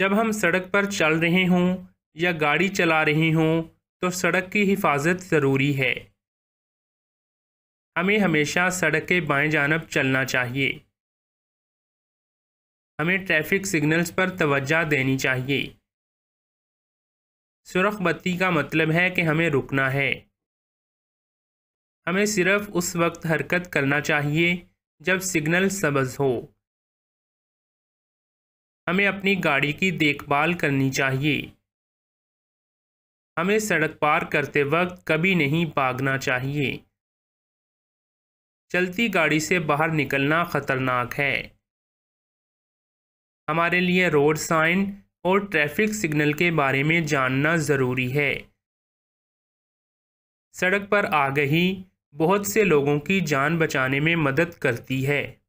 जब हम सड़क पर चल रहे हों या गाड़ी चला रहे हों तो सड़क की हिफाजत ज़रूरी है हमें हमेशा सड़क के बाएं जानब चलना चाहिए हमें ट्रैफिक सिग्नल्स पर तवज्जा देनी चाहिए सुरख बत्ती का मतलब है कि हमें रुकना है हमें सिर्फ उस वक्त हरकत करना चाहिए जब सिग्नल सबज हो हमें अपनी गाड़ी की देखभाल करनी चाहिए हमें सड़क पार करते वक्त कभी नहीं भागना चाहिए चलती गाड़ी से बाहर निकलना खतरनाक है हमारे लिए रोड साइन और ट्रैफिक सिग्नल के बारे में जानना ज़रूरी है सड़क पर आ गई बहुत से लोगों की जान बचाने में मदद करती है